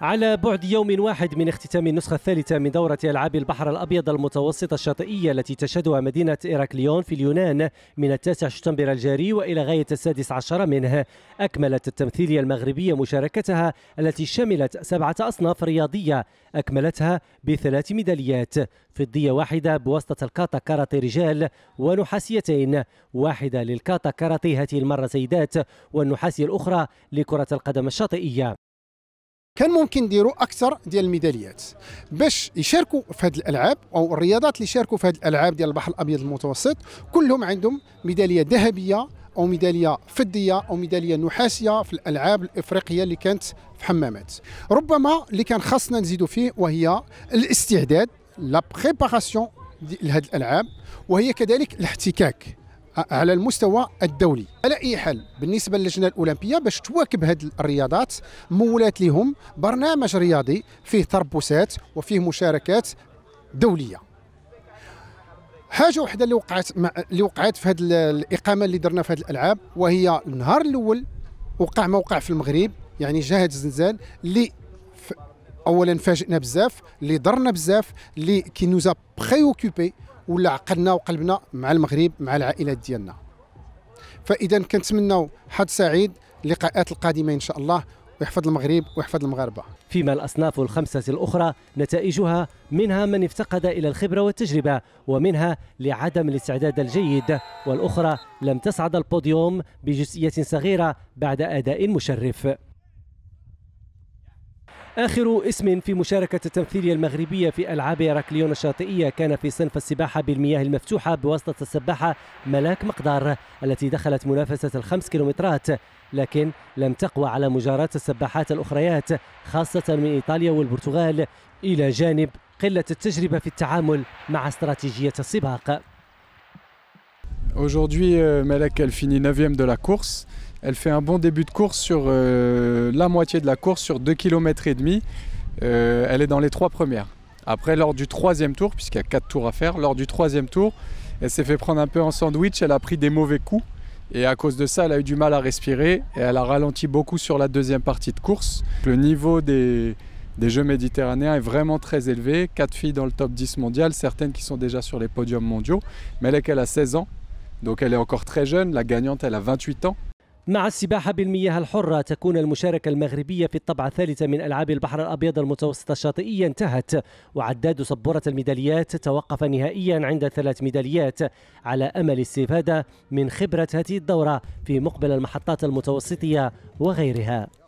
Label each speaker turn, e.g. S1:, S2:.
S1: على بعد يوم واحد من اختتام النسخة الثالثة من دورة ألعاب البحر الأبيض المتوسطة الشاطئية التي تشهدها مدينة إيراكليون في اليونان من التاسع شتنبر الجاري وإلى غاية السادس عشر منه أكملت التمثيلية المغربية مشاركتها التي شملت سبعة أصناف رياضية أكملتها بثلاث ميداليات فضية واحدة بواسطة الكاتا كاراتي رجال ونحاسيتين واحدة للكاتا كاراتي هذه المرة سيدات والنحاسية الأخرى لكرة القدم الشاطئية كان ممكن يديروا اكثر ديال الميداليات باش يشاركوا في هذه الالعاب
S2: او الرياضات اللي شاركوا في هذه الالعاب ديال البحر الابيض المتوسط كلهم عندهم ميداليه ذهبيه او ميداليه فضيه او ميداليه نحاسيه في الالعاب الافريقيه اللي كانت في حمامات ربما اللي كان خاصنا نزيدوا فيه وهي الاستعداد لا بريباراسيون لهذه الالعاب وهي كذلك الاحتكاك على المستوى الدولي على اي حال بالنسبه للجنه الاولمبيه باش تواكب هذه الرياضات مولات لهم برنامج رياضي فيه تربصات وفيه مشاركات دوليه حاجه وحده اللي وقعت مع اللي وقعت في هذه الاقامه اللي درنا في هذه الالعاب وهي النهار الاول وقع ما وقع في المغرب يعني جا هذا اللي اولا فاجئنا بزاف اللي ضرنا بزاف اللي كي نوزا بريوكوبي ولا عقلنا وقلبنا مع المغرب مع العائلات ديالنا فاذا كنتمناو حد سعيد اللقاءات القادمه ان شاء الله ويحفظ المغرب
S1: ويحفظ المغاربه فيما الاصناف الخمسه الاخرى نتائجها منها من افتقد الى الخبره والتجربه ومنها لعدم الاستعداد الجيد والاخرى لم تصعد البوديوم بجزئيه صغيره بعد اداء مشرف آخر اسم في مشاركة التمثيلية المغربية في ألعاب راكليون الشاطئية كان في صنف السباحة بالمياه المفتوحة بواسطة السباحة ملاك مقدار التي دخلت منافسة الخمس كيلومترات لكن لم تقوى على مجارات السباحات الأخريات خاصة من إيطاليا والبرتغال إلى جانب قلة التجربة في التعامل مع استراتيجية السباق
S3: Aujourd'hui, euh, Malek, elle finit 9e de la course. Elle fait un bon début de course sur euh, la moitié de la course, sur 2 km et demi. Euh, elle est dans les trois premières. Après, lors du troisième tour, puisqu'il y a 4 tours à faire, lors du troisième tour, elle s'est fait prendre un peu en sandwich, elle a pris des mauvais coups. Et à cause de ça, elle a eu du mal à respirer et elle a ralenti beaucoup sur la deuxième partie de course. Le niveau des, Jeux méditerranéens est vraiment très élevé. Quatre filles dans le top 10 mondial, certaines qui sont déjà sur les podiums mondiaux. Mais elle, a 16 ans, donc elle est encore très jeune. La gagnante, elle a 28 ans. مع السباحة بالمياه الحرة تكون المشاركة المغربية في
S1: الطبعة الثالثة من ألعاب البحر الأبيض المتوسطة الشاطئية انتهت وعداد سبورة الميداليات توقف نهائيا عند ثلاث ميداليات على أمل الاستفادة من خبرة هذه الدورة في مقبل المحطات المتوسطية وغيرها